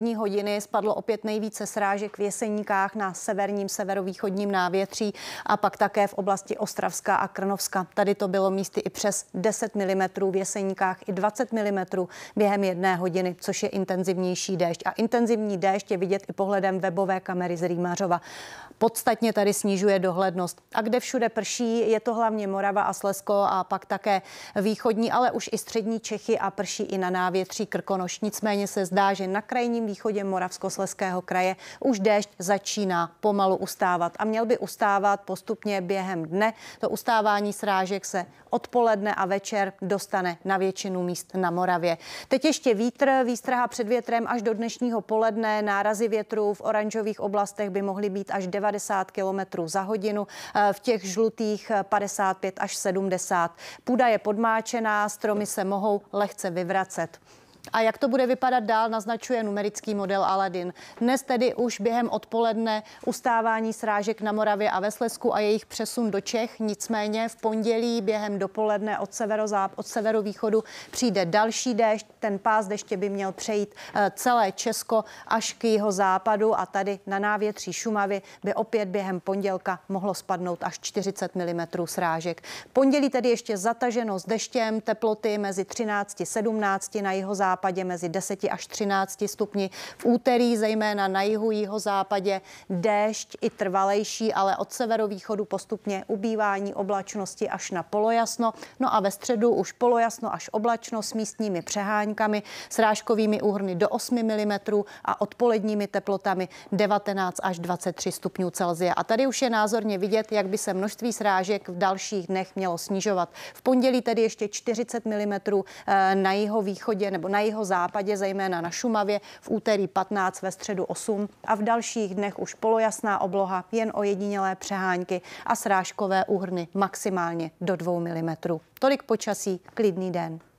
Dní hodiny spadlo opět nejvíce srážek v Jeseníkách na severním severovýchodním návětří a pak také v oblasti Ostravska a Krnovska. Tady to bylo místy i přes 10 mm, v Jeseníkách i 20 mm během jedné hodiny, což je intenzivnější déšť. A intenzivní déšť je vidět i pohledem webové kamery z Rýmařova. Podstatně tady snižuje dohlednost. A kde všude prší, je to hlavně Morava a Slezko a pak také východní, ale už i střední Čechy a prší i na návětří Krkonoš. Nicméně se zdá, že na krajním východě Moravskosleského kraje už déšť začíná pomalu ustávat a měl by ustávat postupně během dne. To ustávání srážek se odpoledne a večer dostane na většinu míst na Moravě. Teď ještě vítr, výstraha před větrem až do dnešního poledne. Nárazy větru v oranžových oblastech by mohly být až 90 km za hodinu, eh, v těch žlutých 55 až 70. Půda je podmáčená, stromy se mohou lehce vyvracet. A jak to bude vypadat dál, naznačuje numerický model Aladin. Dnes tedy už během odpoledne ustávání srážek na Moravě a ve a jejich přesun do Čech. Nicméně v pondělí během dopoledne od, severozáp, od severovýchodu přijde další déšť, ten pás deště by měl přejít eh, celé Česko až k jeho západu a tady na návětří Šumavy by opět během pondělka mohlo spadnout až 40 mm srážek. Pondělí tedy ještě zataženo s deštěm, teploty mezi 13 a 17 na jeho západě, mezi 10 až 13 stupni. V úterý zejména na jihu, jeho západě déšť i trvalejší, ale od severovýchodu postupně ubývání oblačnosti až na polojasno. No a ve středu už polojasno až oblačno s místními přehání pršenkami, srážkovými úhrny do 8 mm a odpoledními teplotami 19 až 23 stupňů Celzia. A tady už je názorně vidět, jak by se množství srážek v dalších dnech mělo snižovat. V pondělí tedy ještě 40 mm eh, na jeho východě nebo na jeho západě, zejména na Šumavě, v úterý 15, ve středu 8 a v dalších dnech už polojasná obloha, jen ojedinělé přehánky a srážkové úhrny maximálně do 2 mm. Tolik počasí, klidný den.